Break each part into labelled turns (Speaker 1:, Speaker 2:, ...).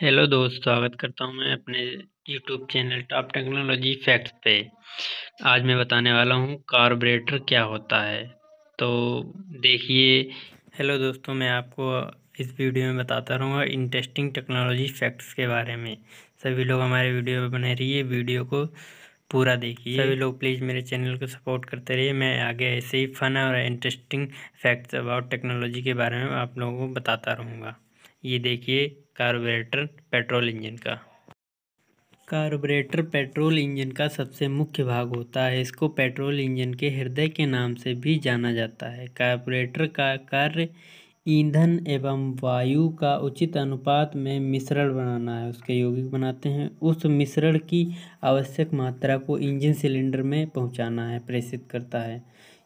Speaker 1: hello दोस्त स्वागत करता हूं मैं अपने YouTube channel top technology facts पे आज मैं बताने वाला हूं कार्बोरेटर क्या होता है तो देखिए हेलो दोस्तों मैं आपको इस वीडियो में बताता रहूँगा इंटरेस्टिंग टेक्नोलॉजी फैक्ट्स के बारे में सभी लोग हमारे वीडियो में बने रहिए वीडियो को पूरा देखिए सभी लोग प्लीज़ मेरे चैनल को सपोर्ट करते रहिए मैं आगे ऐसे ही फन और इंटरेस्टिंग फैक्ट्स अबाउट टेक्नोलॉजी के बारे में आप लोगों को बताता रहूँगा ये देखिए कार्बोरेटर पेट्रोल इंजन का कार्बोरेटर पेट्रोल इंजन का सबसे मुख्य भाग होता है इसको पेट्रोल इंजन के हृदय के नाम से भी जाना जाता है कार्बोरेटर का कार्य ईंधन एवं वायु का उचित अनुपात में मिश्रण बनाना है उसके यौगिक बनाते हैं उस मिश्रण की आवश्यक मात्रा को इंजन सिलेंडर में पहुंचाना है प्रेषित करता है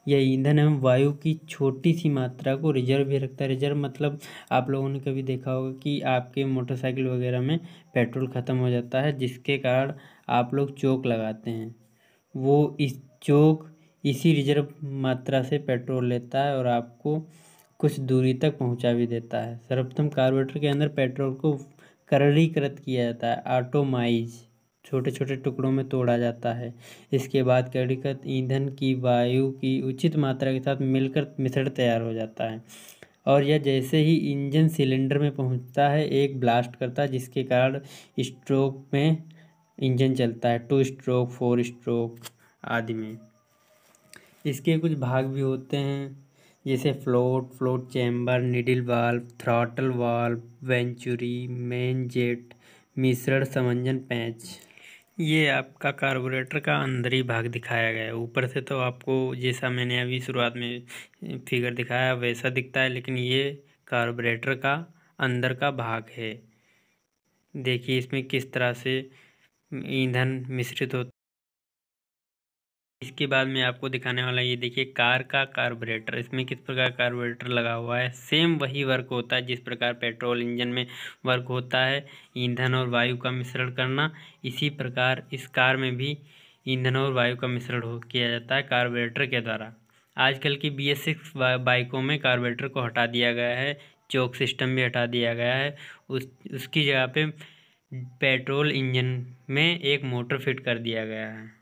Speaker 1: यह ईंधन है वायु की छोटी सी मात्रा को रिजर्व भी रखता है रिजर्व मतलब आप लोगों ने कभी देखा होगा कि आपके मोटरसाइकिल वगैरह में पेट्रोल ख़त्म हो जाता है जिसके कारण आप लोग चोक लगाते हैं वो इस चोक इसी रिजर्व मात्रा से पेट्रोल लेता है और आपको कुछ दूरी तक पहुंचा भी देता है सर्वप्रथम कार्बोरेटर के अंदर पेट्रोल को करलीकृत किया जाता है ऑटोमाइज छोटे छोटे टुकड़ों में तोड़ा जाता है इसके बाद कणीकृत ईंधन की वायु की उचित मात्रा के साथ मिलकर मिश्रण तैयार हो जाता है और यह जैसे ही इंजन सिलेंडर में पहुंचता है एक ब्लास्ट करता है जिसके कारण स्ट्रोक में इंजन चलता है टू स्ट्रोक फोर स्ट्रोक आदि में इसके कुछ भाग भी होते हैं जैसे float float chamber needle valve throttle valve venturi main jet मिश्रण समंजन पैच ये आपका कार्बोरेटर का अंदरी भाग दिखाया गया है ऊपर से तो आपको जैसा मैंने अभी शुरुआत में फिगर दिखाया वैसा दिखता है लेकिन ये कार्बोरेटर का अंदर का भाग है देखिए इसमें किस तरह से ईंधन मिश्रित हो इसके बाद मैं आपको दिखाने वाला ये देखिए कार का कार्बोरेटर इसमें किस प्रकार कार्बोरेटर लगा हुआ है सेम वही वर्क होता है जिस प्रकार पेट्रोल इंजन में वर्क होता है ईंधन और वायु का मिश्रण करना इसी प्रकार इस कार में भी ईंधन और वायु का मिश्रण किया जाता है कार्बोरेटर के द्वारा आजकल की बी एस सिक्स बाइकों में कार्बोरेटर को हटा दिया गया है चौक सिस्टम भी हटा दिया गया है उस उसकी जगह पे पेट्रोल इंजन में एक मोटर फिट कर दिया गया है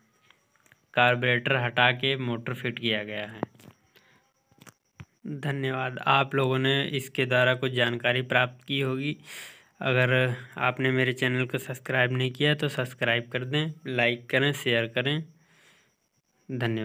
Speaker 1: कार्बोरेटर हटा के मोटर फिट किया गया है धन्यवाद आप लोगों ने इसके द्वारा कुछ जानकारी प्राप्त की होगी अगर आपने मेरे चैनल को सब्सक्राइब नहीं किया तो सब्सक्राइब कर दें लाइक करें शेयर करें धन्यवाद